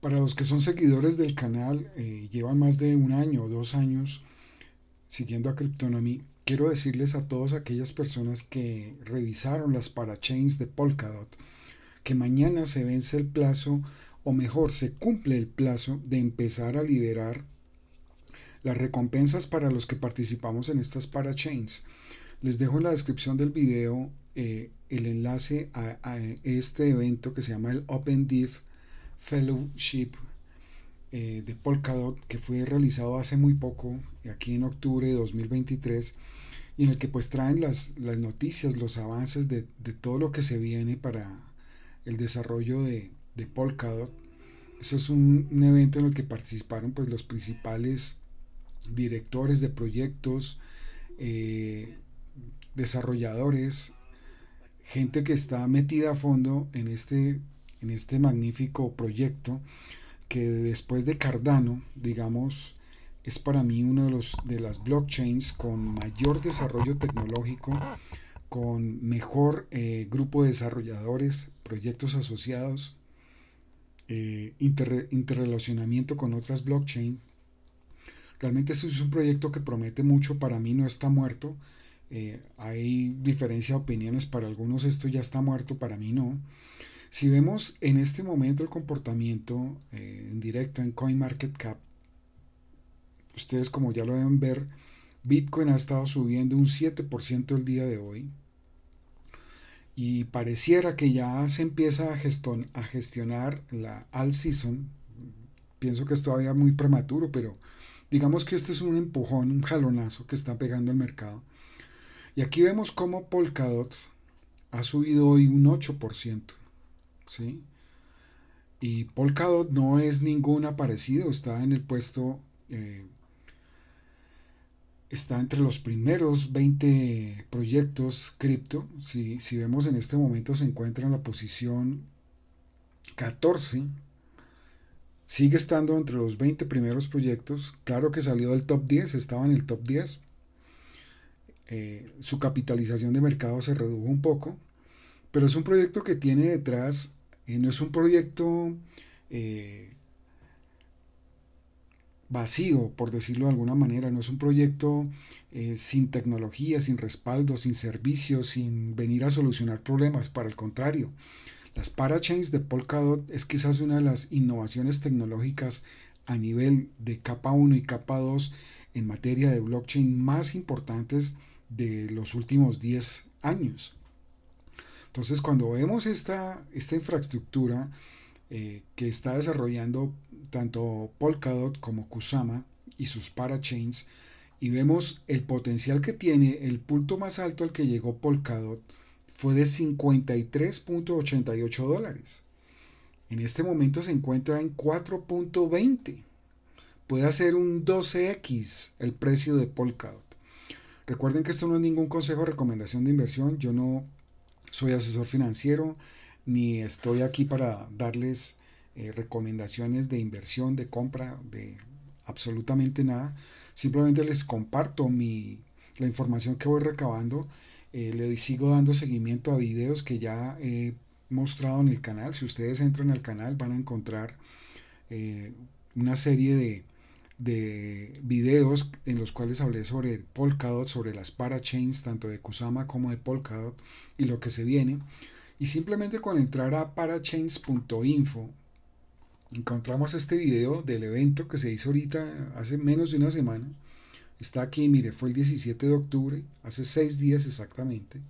para los que son seguidores del canal, eh, llevan más de un año o dos años siguiendo a Cryptonomy, quiero decirles a todas aquellas personas que revisaron las parachains de Polkadot que mañana se vence el plazo, o mejor, se cumple el plazo de empezar a liberar las recompensas para los que participamos en estas parachains. Les dejo en la descripción del video eh, el enlace a, este evento que se llama el Open Fellowship eh, de Polkadot que fue realizado hace muy poco, aquí en octubre de 2023, y en el que pues traen las, noticias, los avances de, todo lo que se viene para el desarrollo de, Polkadot. Eso es un, evento en el que participaron pues los principales directores de proyectos, eh, desarrolladores, gente que está metida a fondo en este en este magnífico proyecto que después de Cardano, digamos, es para mí uno de los de las blockchains con mayor desarrollo tecnológico, con mejor eh, grupo de desarrolladores, proyectos asociados, eh, interrelacionamiento con otras blockchains Realmente es un proyecto que promete mucho, para mí no está muerto. Eh, hay diferencia de opiniones, para algunos esto ya está muerto, para mí no. Si vemos en este momento el comportamiento eh, en directo en CoinMarketCap, ustedes como ya lo deben ver, Bitcoin ha estado subiendo un 7% el día de hoy y pareciera que ya se empieza a, gestionar la all season. Pienso que es todavía muy prematuro, pero digamos que este es un empujón, un jalonazo que está pegando el mercado. Y aquí vemos cómo Polkadot ha subido hoy un 8%. ¿sí? Y Polkadot no es ningún aparecido, está en el puesto, eh, está entre los primeros 20 proyectos cripto. Si vemos en este momento se encuentra en la posición 14, sigue estando entre los 20 primeros proyectos. Claro que salió del top 10, estaba en el top 10. Eh, su capitalización de mercado se redujo un poco, pero es un proyecto que tiene detrás no es un proyecto eh, vacío, por decirlo de alguna manera, no es un proyecto eh, sin tecnología, sin respaldo, sin servicios, sin venir a solucionar problemas, para el contrario. Las parachains de Polkadot es quizás una de las innovaciones tecnológicas a nivel de capa 1 y capa 2 en materia de blockchain más importantes de los últimos 10 años. Entonces, cuando vemos esta, esta infraestructura eh, que está desarrollando tanto Polkadot como Kusama y sus parachains, y vemos el potencial que tiene, el punto más alto al que llegó Polkadot fue de 53.88 dólares. En este momento se encuentra en 4.20. Puede hacer un 12x el precio de Polkadot. Recuerden que esto no es ningún consejo o recomendación de inversión. Yo no soy asesor financiero, ni estoy aquí para darles eh, recomendaciones de inversión, de compra, de absolutamente nada. Simplemente les comparto mi, la información que voy recabando. Eh, le sigo dando seguimiento a videos que ya he mostrado en el canal. Si ustedes entran al canal van a encontrar eh, una serie de de videos en los cuales hablé sobre Polkadot, sobre las parachains, tanto de Kusama como de Polkadot y lo que se viene. Y simplemente con entrar a parachains.info encontramos este video del evento que se hizo ahorita hace menos de una semana. Está aquí, mire, fue el 17 de octubre, hace seis días exactamente.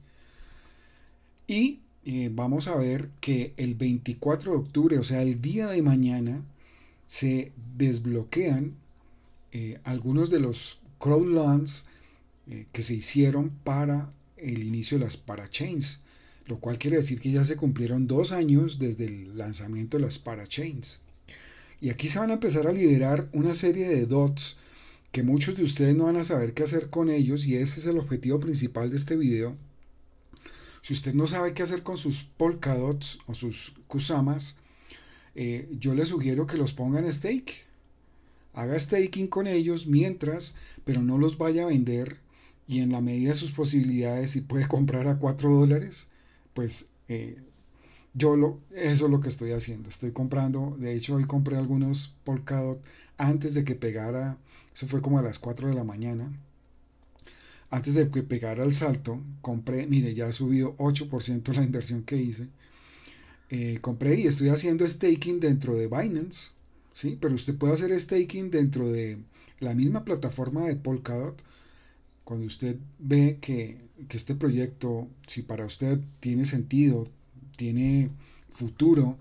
Y eh, vamos a ver que el 24 de octubre, o sea, el día de mañana, se desbloquean eh, algunos de los crowdlands eh, que se hicieron para el inicio de las parachains, lo cual quiere decir que ya se cumplieron dos años desde el lanzamiento de las parachains. Y aquí se van a empezar a liberar una serie de dots que muchos de ustedes no van a saber qué hacer con ellos y ese es el objetivo principal de este video. Si usted no sabe qué hacer con sus polkadots o sus kusamas, eh, yo le sugiero que los pongan stake haga staking con ellos mientras, pero no los vaya a vender y en la medida de sus posibilidades, si puede comprar a 4 dólares, pues eh, yo lo, eso es lo que estoy haciendo. Estoy comprando, de hecho hoy compré algunos Polkadot antes de que pegara, eso fue como a las 4 de la mañana. Antes de que pegara el salto, compré, mire, ya ha subido 8% la inversión que hice. Eh, compré y estoy haciendo staking dentro de Binance pero usted puede hacer staking dentro de la misma plataforma de Polkadot. Cuando usted ve que, este proyecto, si para usted tiene sentido, tiene futuro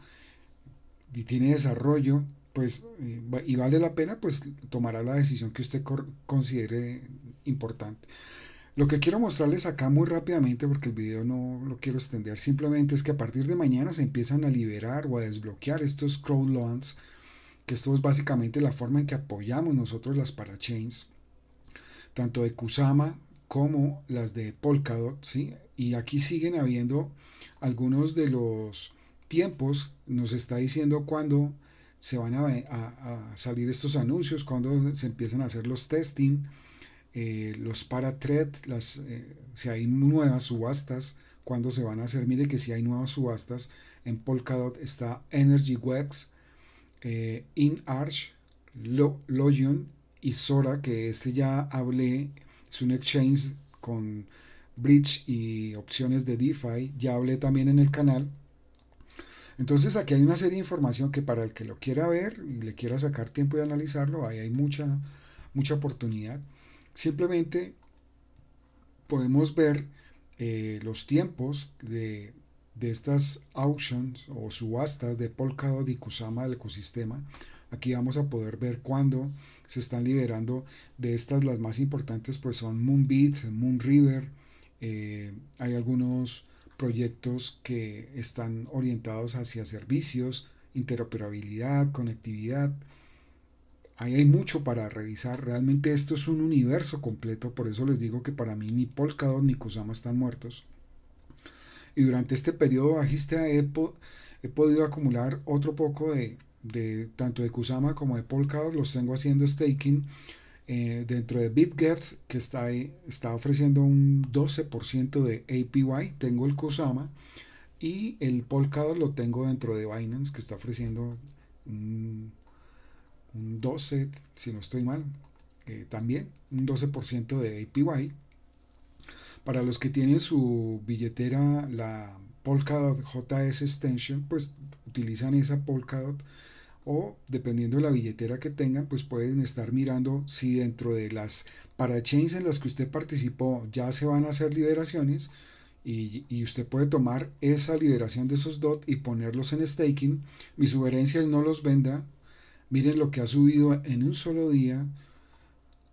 y tiene desarrollo, pues eh, y vale la pena, pues tomará la decisión que usted considere importante. Lo que quiero mostrarles acá muy rápidamente, porque el video no lo quiero extender, simplemente es que a partir de mañana se empiezan a liberar o a desbloquear estos crowd loans esto es básicamente la forma en que apoyamos nosotros las parachains, tanto de Kusama como las de Polkadot, ¿sí? Y aquí siguen habiendo algunos de los tiempos, nos está diciendo cuándo se van a, salir estos anuncios, cuándo se empiezan a hacer los testing, eh, los paratread las, eh, si hay nuevas subastas, cuándo se van a hacer. Mire que si hay nuevas subastas en Polkadot está Energy Webs, eh, In Arch, Lo, Logion y Sora, que este ya hablé, es un exchange con bridge y opciones de DeFi, ya hablé también en el canal. Entonces aquí hay una serie de información que para el que lo quiera ver y le quiera sacar tiempo de analizarlo, ahí hay mucha, mucha oportunidad. Simplemente podemos ver eh, los tiempos de, de estas auctions o subastas de Polkadot y Kusama del ecosistema. Aquí vamos a poder ver cuándo se están liberando de estas las más importantes pues son moonbeat Moonriver eh, hay algunos proyectos que están orientados hacia servicios, interoperabilidad, conectividad. Ahí hay mucho para revisar. Realmente esto es un universo completo. Por eso les digo que para mí ni Polkadot ni Kusama están muertos y durante este periodo bajista he, he podido acumular otro poco de, tanto de Kusama como de Polkadot, los tengo haciendo staking eh, dentro de BitGet que está, está ofreciendo un 12% de APY, tengo el Kusama y el Polkadot lo tengo dentro de Binance que está ofreciendo un, 12, si no estoy mal, eh, también un 12% de APY para los que tienen su billetera, la Polkadot JS Extension, pues utilizan esa Polkadot o dependiendo de la billetera que tengan, pues pueden estar mirando si dentro de las parachains en las que usted participó ya se van a hacer liberaciones y, y usted puede tomar esa liberación de esos DOT y ponerlos en staking. Mi sugerencia es no los venda. Miren lo que ha subido en un solo día.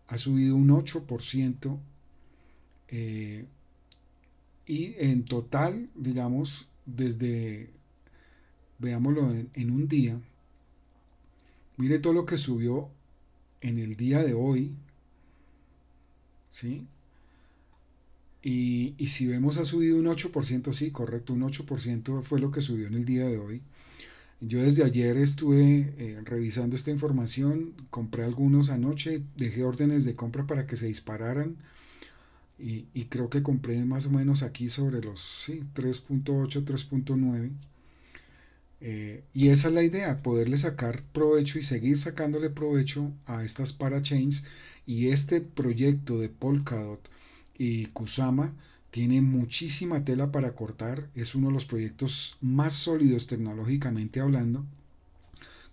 Ha subido un 8% eh, y en total, digamos, desde, veámoslo en, un día, mire todo lo que subió en el día de hoy, ¿sí? Y, si vemos ha subido un 8%, sí, correcto, un 8% fue lo que subió en el día de hoy. Yo desde ayer estuve eh, revisando esta información, compré algunos anoche, dejé órdenes de compra para que se dispararan y, creo que compré más o menos aquí sobre los 3.8, 3.9. Eh, y esa es la idea, poderle sacar provecho y seguir sacándole provecho a estas parachains. Y este proyecto de Polkadot y Kusama tiene muchísima tela para cortar. Es uno de los proyectos más sólidos tecnológicamente hablando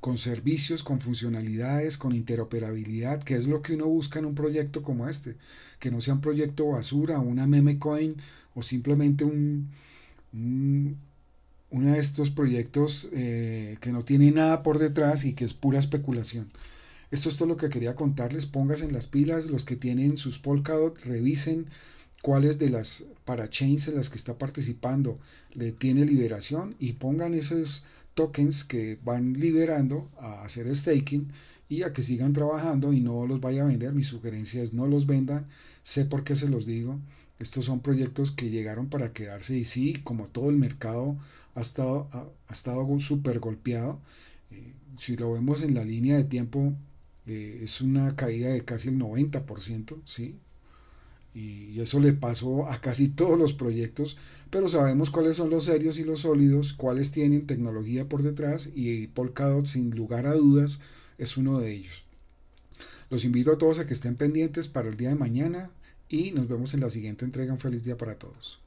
con servicios, con funcionalidades, con interoperabilidad, que es lo que uno busca en un proyecto como este, que no sea un proyecto basura, una meme coin o simplemente un, uno de estos proyectos eh, que no tiene nada por detrás y que es pura especulación. Esto es todo lo que quería contarles. Pónganse en las pilas. Los que tienen sus Polkadot, revisen cuáles de las parachains en las que está participando le tiene liberación y pongan esos tokens que van liberando a hacer staking y a que sigan trabajando y no los vaya a vender. Mi sugerencia es no los vendan. Sé por qué se los digo. Estos son proyectos que llegaron para quedarse y sí, como todo el mercado ha estado, ha, estado súper golpeado. Eh, si lo vemos en la línea de tiempo, eh, es una caída de casi el 90%, ¿sí? y eso le pasó a casi todos los proyectos, pero sabemos cuáles son los serios y los sólidos, cuáles tienen tecnología por detrás y Polkadot sin lugar a dudas es uno de ellos. Los invito a todos a que estén pendientes para el día de mañana y nos vemos en la siguiente entrega. Un feliz día para todos.